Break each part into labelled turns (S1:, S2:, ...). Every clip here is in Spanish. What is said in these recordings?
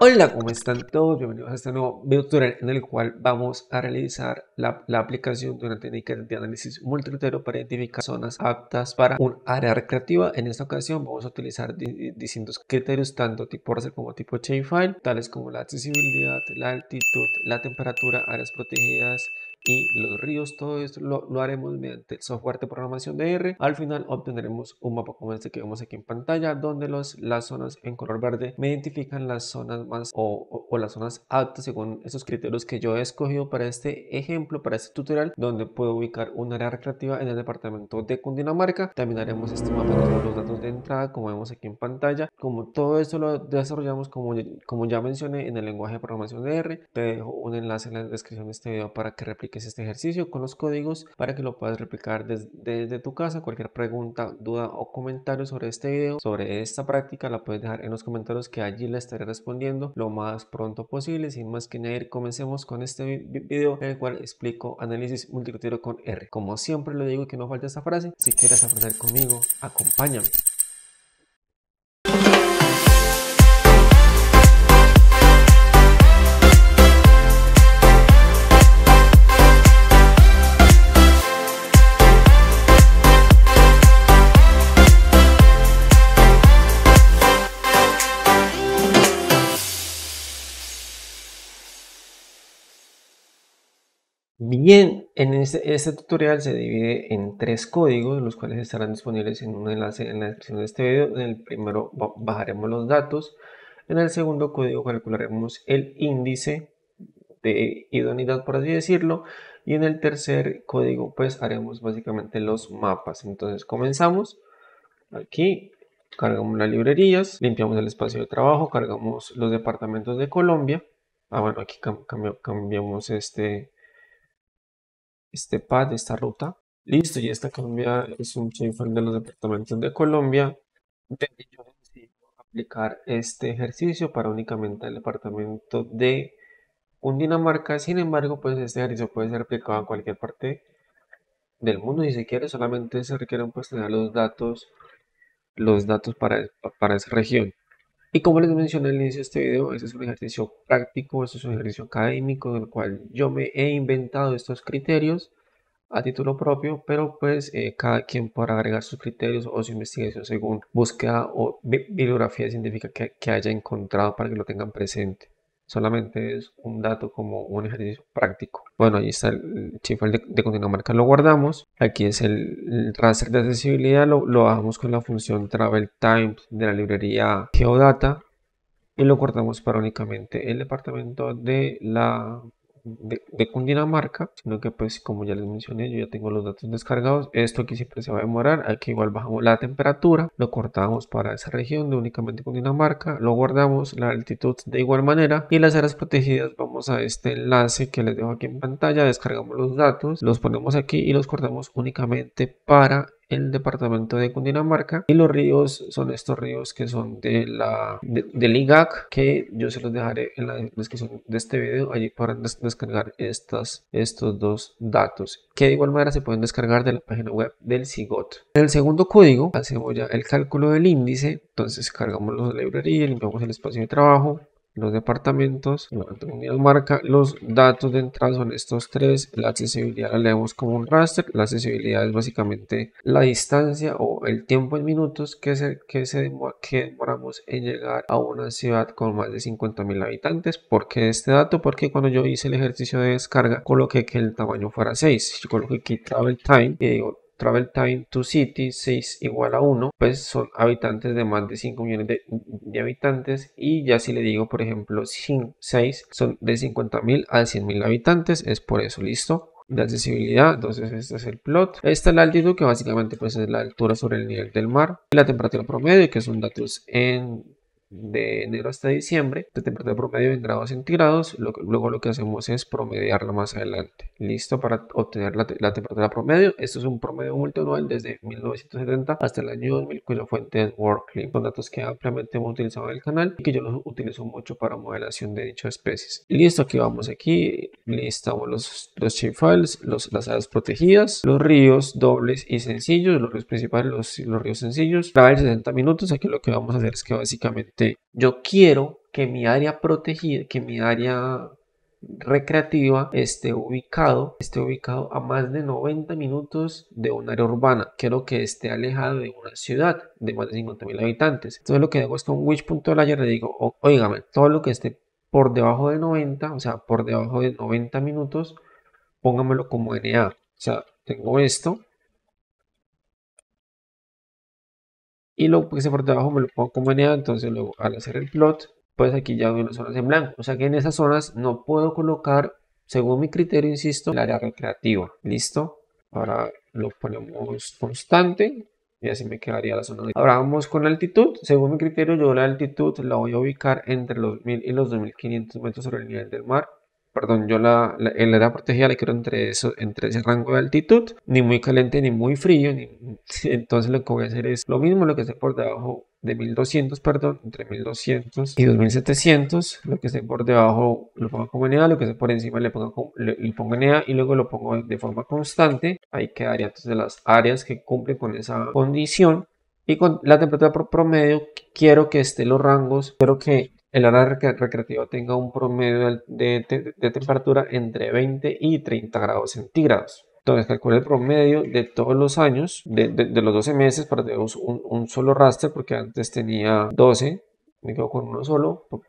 S1: Hola, ¿cómo están todos? Bienvenidos a este nuevo video tutorial en el cual vamos a realizar la, aplicación de una técnica de análisis multicriterio para identificar zonas aptas para un área recreativa. En esta ocasión vamos a utilizar distintos criterios, tanto tipo rc como tipo chainfile, tales como la accesibilidad, la altitud, la temperatura, áreas protegidas, y los ríos, todo esto lo, haremos mediante el software de programación de R. Al final obtendremos un mapa como este que vemos aquí en pantalla, donde los, las zonas en color verde me identifican las zonas más o, las zonas aptas según esos criterios que yo he escogido para este ejemplo, para este tutorial, donde puedo ubicar un área recreativa en el departamento de Cundinamarca. También haremos este mapa con los datos de entrada, como vemos aquí en pantalla. Como todo esto lo desarrollamos, como, como ya mencioné, en el lenguaje de programación de R. Te dejo un enlace en la descripción de este video para que repliques es este ejercicio con los códigos para que lo puedas replicar desde, tu casa. Cualquier pregunta, duda o comentario sobre este video, sobre esta práctica, la puedes dejar en los comentarios que allí la estaré respondiendo lo más pronto posible. Sin más que añadir, comencemos con este video en el cual explico análisis multicriterio con R. Como siempre le digo que no falta esta frase, si quieres aprender conmigo, acompáñame. bien en, este, tutorial se divide en tres códigos, los cuales estarán disponibles en un enlace en la descripción de este video. En el primero bajaremos los datos, en el segundo código calcularemos el índice de idoneidad, por así decirlo, y en el tercer código pues haremos básicamente los mapas. Entonces comenzamos, aquí cargamos las librerías, limpiamos el espacio de trabajo, cargamos los departamentos de Colombia. Ah, bueno, aquí cambiamos este este pad, esta ruta. Listo, y esta Colombia es un chifón de los departamentos de Colombia. De yo aplicar este ejercicio para únicamente el departamento de Cundinamarca. Sin embargo, pues este ejercicio puede ser aplicado en cualquier parte del mundo y si se quiere. Solamente se requieren pues tener los datos, los datos para, para esa región. Y como les mencioné al inicio de este video, este es un ejercicio práctico, este es un ejercicio académico en el cual yo me he inventado estos criterios a título propio, pero pues eh, cada quien podrá agregar sus criterios o su investigación según búsqueda o bibliografía científica que haya encontrado para que lo tengan presente solamente es un dato como un ejercicio práctico. Bueno, ahí está el chifal de, de lo guardamos. Aquí es el, raster de accesibilidad, lo, lo, bajamos con la función travel times de la librería geodata y lo cortamos para únicamente el departamento de la de, Cundinamarca, sino que pues como ya les mencioné, yo ya tengo los datos descargados, esto aquí siempre se va a demorar, aquí igual bajamos la temperatura, lo cortamos para esa región de únicamente Cundinamarca, lo guardamos, la altitud de igual manera y las áreas protegidas vamos a este enlace que les dejo aquí en pantalla, descargamos los datos, los ponemos aquí y los cortamos únicamente para el departamento de Cundinamarca. Y los ríos son estos ríos que son de la, de, del IGAC, que yo se los dejaré en la descripción de este video. Allí podrán descargar estas, estos dos datos, que de igual manera se pueden descargar de la página web del SIGOT. En el segundo código hacemos ya el cálculo del índice, entonces cargamos la librería, limpiamos el espacio de trabajo, los departamentos, Unidad marca los datos de entrada son estos tres, la accesibilidad la leemos como un raster, la accesibilidad es básicamente la distancia o el tiempo en minutos que, se, que, se, que demoramos en llegar a una ciudad con más de 50.000 habitantes, ¿por qué este dato? Porque cuando yo hice el ejercicio de descarga coloqué que el tamaño fuera 6, yo coloqué que travel time y digo travel time to city 6 igual a 1, pues son habitantes de más de 5 millones de, habitantes y ya si le digo por ejemplo sin 6 son de 50.000 a 100.000 habitantes, es por eso, listo de accesibilidad, entonces este es el plot. Esta es la altitud, que básicamente pues, es la altura sobre el nivel del mar. La temperatura promedio, que son datos en de enero hasta diciembre, de temperatura promedio en grados centígrados. Lo, luego lo que hacemos es promediarla más adelante. Listo para obtener la, temperatura promedio. Esto es un promedio multianual desde 1970 hasta el año 2000, cuya fuente es Con con datos que ampliamente hemos utilizado en el canal y que yo los utilizo mucho para modelación de dichas especies. Listo, aquí vamos aquí. Listamos los, los files las áreas protegidas, los ríos dobles y sencillos, los ríos principales, los, los ríos sencillos. Trae 60 minutos. Aquí lo que vamos a hacer es que básicamente este, yo quiero que mi área protegida, que mi área recreativa esté ubicado, esté ubicado a más de 90 minutos de un área urbana. Quiero que esté alejado de una ciudad de más de 50.000 habitantes. Entonces lo que hago es con Wish.layer le digo, oígame, todo lo que esté por debajo de 90, o sea, por debajo de 90 minutos, póngamelo como NA. O sea, tengo esto, y lo que pues, se por debajo me lo pongo como entonces luego al hacer el plot, pues aquí ya veo las zonas en blanco. O sea que en esas zonas no puedo colocar, según mi criterio, insisto, el área recreativa. ¿Listo? Ahora lo ponemos constante y así me quedaría la zona. Ahora vamos con altitud. Según mi criterio, yo la altitud la voy a ubicar entre los 1000 y los 2500 metros sobre el nivel del mar perdón, yo la, la, en la área protegida le quiero entre, eso, entre ese rango de altitud, ni muy caliente ni muy frío, entonces lo que voy a hacer es lo mismo lo que esté por debajo de 1200, perdón, entre 1200 y 2700, lo que esté por debajo lo pongo como NEA, lo que esté por encima le pongo, le, pongo e y luego lo pongo de forma constante, ahí quedaría entonces las áreas que cumplen con esa condición y con la temperatura por promedio quiero que esté los rangos, quiero que el área recreativo tenga un promedio de, temperatura entre 20 y 30 grados centígrados. Entonces calcula el promedio de todos los años, de, los 12 meses, para tener un, solo raster, porque antes tenía 12, me quedo con uno solo, por,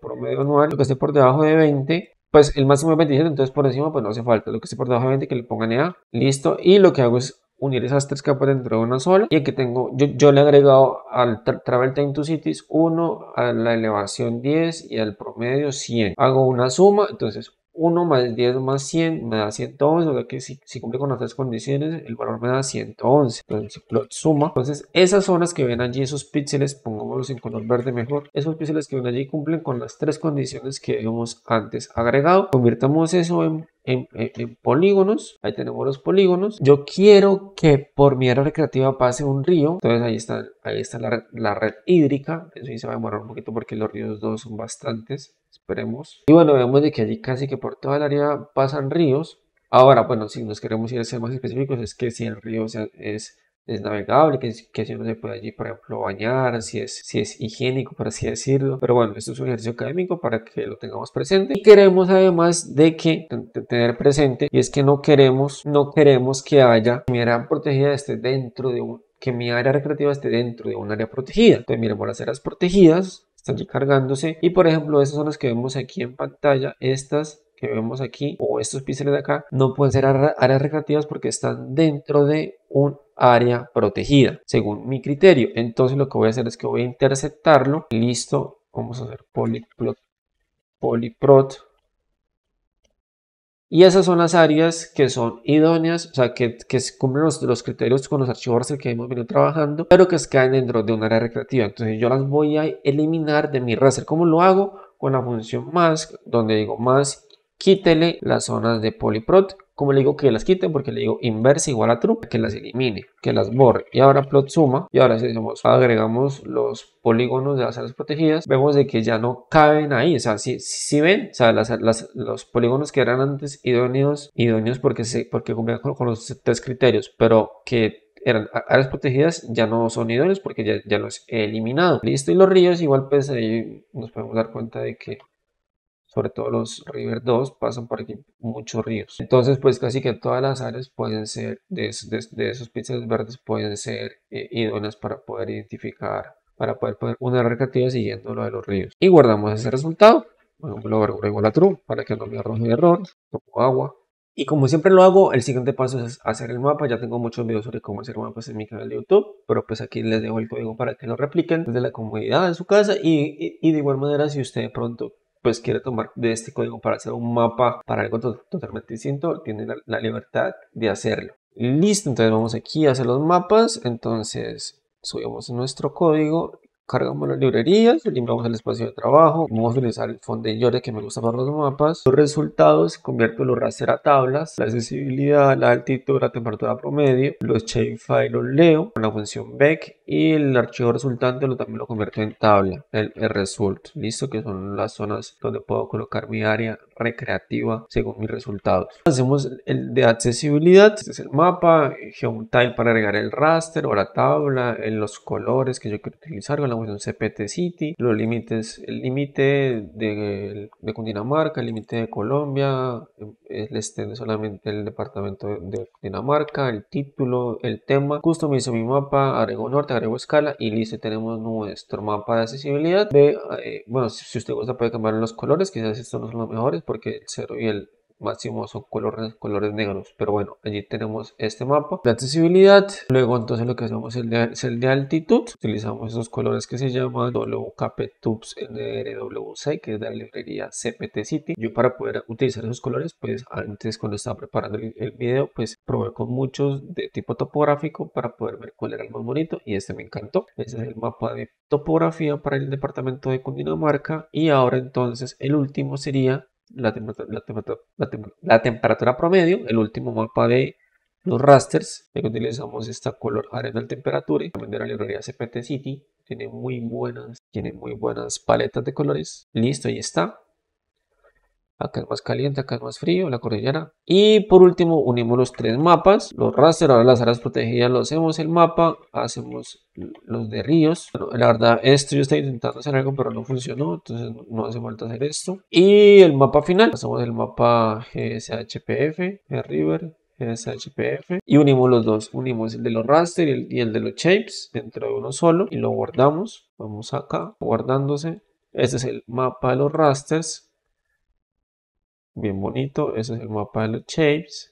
S1: promedio anual, lo que esté por debajo de 20, pues el máximo es 27, entonces por encima pues no hace falta, lo que esté por debajo de 20 que le pongan EA, listo, y lo que hago es unir esas tres capas dentro de una sola y aquí tengo yo, le he agregado al travel time to cities 1 a la elevación 10 y al promedio 100 hago una suma entonces 1 más 10 más 100 me da 111, o sea que si, cumple con las tres condiciones, el valor me da 111. Entonces, suma. Entonces, esas zonas que ven allí, esos píxeles, pongámoslos en color verde mejor, esos píxeles que ven allí cumplen con las tres condiciones que hemos antes agregado. Convirtamos eso en polígonos. Ahí tenemos los polígonos. Yo quiero que por mi área recreativa pase un río. Entonces ahí está, ahí está la, red hídrica. Eso sí se va a demorar un poquito porque los ríos dos son bastantes. Esperemos. Y bueno, vemos de que allí casi que por toda el área pasan ríos. Ahora, bueno, si nos queremos ir a ser más específicos, es que si el río es, es, navegable, que, que, si uno se puede allí, por ejemplo, bañar, si es, si es higiénico, por así decirlo. Pero bueno, esto es un ejercicio académico para que lo tengamos presente. Y queremos además de que tener presente, y es que no queremos, no queremos que haya mi área protegida esté dentro de un que mi área recreativa esté dentro de un área protegida. Entonces miremos las áreas protegidas, están recargándose y por ejemplo esas son las que vemos aquí en pantalla estas que vemos aquí o estos píxeles de acá no pueden ser áreas recreativas porque están dentro de un área protegida según mi criterio entonces lo que voy a hacer es que voy a interceptarlo listo vamos a hacer polyplot polyprot y esas son las áreas que son idóneas, o sea, que, que cumplen los, criterios con los archivos que hemos venido trabajando, pero que caen dentro de un área recreativa. Entonces yo las voy a eliminar de mi raster. ¿Cómo lo hago? Con la función mask donde digo mask quítele las zonas de polyprot como le digo que las quite? Porque le digo inverse igual a true, que las elimine, que las borre. Y ahora plot suma. Y ahora si decimos, agregamos los polígonos de las áreas protegidas, vemos de que ya no caben ahí. O sea, si, ven, los polígonos que eran antes idóneos, idóneos porque, se, porque cumplían con, los tres criterios, pero que eran áreas protegidas ya no son idóneos porque ya, ya, los he eliminado. Listo, y los ríos igual pues ahí nos podemos dar cuenta de que sobre todo los River 2, pasan por aquí muchos ríos. Entonces, pues casi que todas las áreas pueden ser, de, de, esos píxeles verdes pueden ser eh, idóneas para poder identificar, para poder poner una recreativa siguiendo lo de los ríos. Y guardamos ese resultado, por ejemplo, lo a true para que no me arroje error, Tomo agua. Y como siempre lo hago, el siguiente paso es hacer el mapa. Ya tengo muchos videos sobre cómo hacer mapas en mi canal de YouTube, pero pues aquí les dejo el código para que lo repliquen desde la comodidad de su casa. Y, y, de igual manera, si usted de pronto pues quiere tomar de este código para hacer un mapa para algo totalmente distinto, tiene la libertad de hacerlo. Listo, entonces vamos aquí a hacer los mapas, entonces subimos nuestro código cargamos las librerías, limpiamos el espacio de trabajo, vamos a utilizar el fondo de Yore que me gusta para los mapas. Los resultados convierto los raster a tablas, la accesibilidad, la altitud, la temperatura promedio, los shapefile los leo con la función back y el archivo resultante lo también lo convierto en tabla, el, el result, listo, que son las zonas donde puedo colocar mi área recreativa según mis resultados. Hacemos el de accesibilidad, este es el mapa, time eh, para agregar el raster o la tabla, en los colores que yo quiero utilizar con la función CPT City, los límites, el límite de, de Cundinamarca, el límite de Colombia, eh, el estén solamente el departamento de dinamarca el título, el tema, hizo mi mapa, agrego norte, agrego escala y listo, tenemos nuestro mapa de accesibilidad de, eh, bueno, si, si usted gusta puede cambiar los colores, quizás estos no son los mejores, porque el cero y el máximo son colores, colores negros pero bueno allí tenemos este mapa de accesibilidad luego entonces lo que hacemos es el de, el de altitud utilizamos esos colores que se llaman WKP Tubes NRWC que es de la librería CPT City yo para poder utilizar esos colores pues antes cuando estaba preparando el, video pues probé con muchos de tipo topográfico para poder ver cuál era el más bonito y este me encantó ese es el mapa de topografía para el departamento de Cundinamarca y ahora entonces el último sería la, temperatura, promedio, el último mapa de los rasters, que utilizamos esta color arena temperatura, también de la librería CPT City, tiene muy buenas, tiene muy buenas paletas de colores, listo, ahí está, acá es más caliente, acá es más frío, la cordillera. Y por último unimos los tres mapas, los raster, ahora las áreas protegidas, lo hacemos el mapa, hacemos los de ríos. la verdad, esto yo estaba intentando hacer algo, pero no funcionó, entonces no hace falta hacer esto. Y el mapa final, hacemos el mapa GSHPF, el River, y unimos los dos, unimos el de los raster y el, y el, de los shapes dentro de uno solo y lo guardamos, vamos acá, guardándose, este es el mapa de los rasters Bien bonito. Ese es el mapa de los shapes.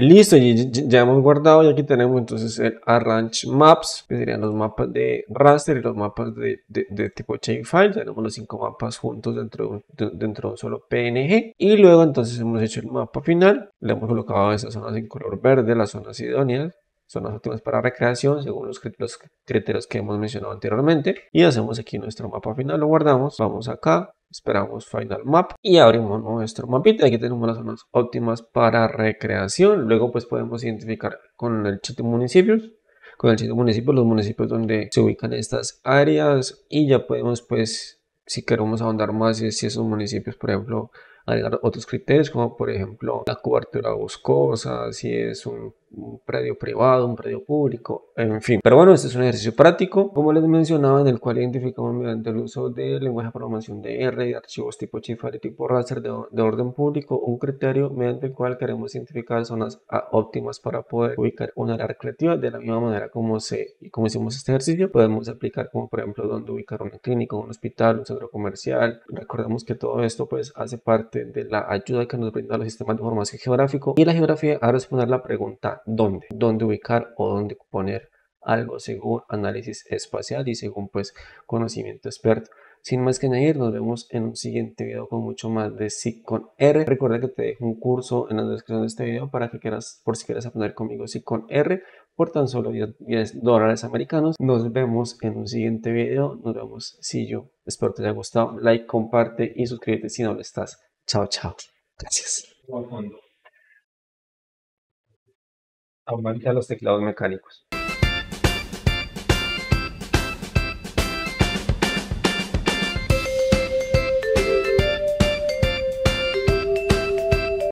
S1: Listo, ya hemos guardado y aquí tenemos entonces el Arrange Maps, que serían los mapas de raster y los mapas de, de, tipo shapefile. Tenemos los cinco mapas juntos dentro dentro de un solo PNG. Y luego entonces hemos hecho el mapa final. Le hemos colocado esas zonas en color verde, las zonas idóneas son las óptimas para recreación según los, criterios que hemos mencionado anteriormente. Y hacemos aquí nuestro mapa final, lo guardamos, vamos acá, esperamos Final Map y abrimos nuestro mapita. Aquí tenemos las zonas óptimas para recreación. Luego pues podemos identificar con el chat de municipios con el sitio municipio, los municipios donde se ubican estas áreas y ya podemos pues si queremos ahondar más si esos municipios por ejemplo agregar otros criterios como por ejemplo la cobertura boscosa, si es un un predio privado, un predio público, en fin. Pero bueno, este es un ejercicio práctico, como les mencionaba, en el cual identificamos mediante el uso de lenguaje de programación de R, y archivos tipo Chifar y tipo raster de, orden público, un criterio mediante el cual queremos identificar zonas óptimas para poder ubicar una área recreativa de la misma manera como, se, como hicimos este ejercicio. Podemos aplicar como por ejemplo dónde ubicar una clínica, un hospital, un centro comercial. Recordemos que todo esto pues hace parte de la ayuda que nos brinda los sistemas de información geográfico y la geografía a responder la pregunta dónde, dónde ubicar o dónde poner algo según análisis espacial y según pues conocimiento experto. Sin más que añadir, nos vemos en un siguiente video con mucho más de SIC con R. Recuerda que te dejo un curso en la descripción de este video para que quieras, por si quieres aprender conmigo SIC con R por tan solo 10 dólares americanos. Nos vemos en un siguiente video. Nos vemos. Si yo espero te haya gustado. Like, comparte y suscríbete si no lo estás. Chao, chao. Gracias aumenta los teclados mecánicos.